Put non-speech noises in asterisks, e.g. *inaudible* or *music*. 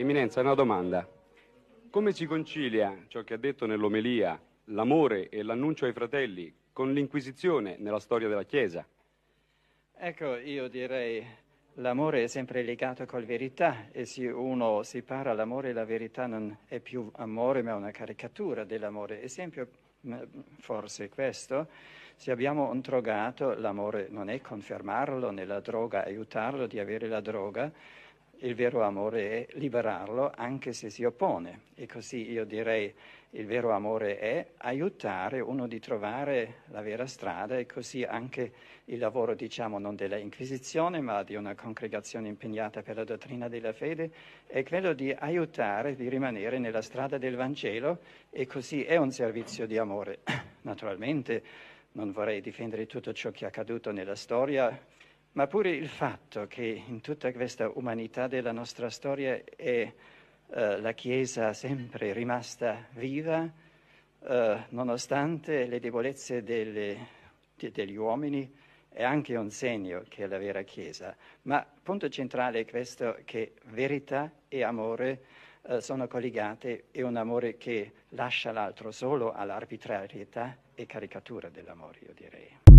Eminenza, una domanda. Come si concilia ciò che ha detto nell'omelia, l'amore e l'annuncio ai fratelli, con l'Inquisizione nella storia della Chiesa? Ecco, io direi l'amore è sempre legato con la verità e se uno separa l'amore e la verità non è più amore ma una caricatura dell'amore. sempre mm, forse questo, se abbiamo un drogato, l'amore non è confermarlo nella droga, aiutarlo di avere la droga, il vero amore è liberarlo anche se si oppone. E così io direi il vero amore è aiutare uno di trovare la vera strada e così anche il lavoro, diciamo, non della Inquisizione, ma di una congregazione impegnata per la dottrina della fede, è quello di aiutare di rimanere nella strada del Vangelo e così è un servizio di amore. *coughs* Naturalmente non vorrei difendere tutto ciò che è accaduto nella storia, ma pure il fatto che in tutta questa umanità della nostra storia è eh, la Chiesa sempre rimasta viva, eh, nonostante le debolezze delle, de, degli uomini, è anche un segno che è la vera Chiesa. Ma il punto centrale è questo che verità e amore eh, sono collegate e un amore che lascia l'altro solo all'arbitrarietà e caricatura dell'amore, io direi.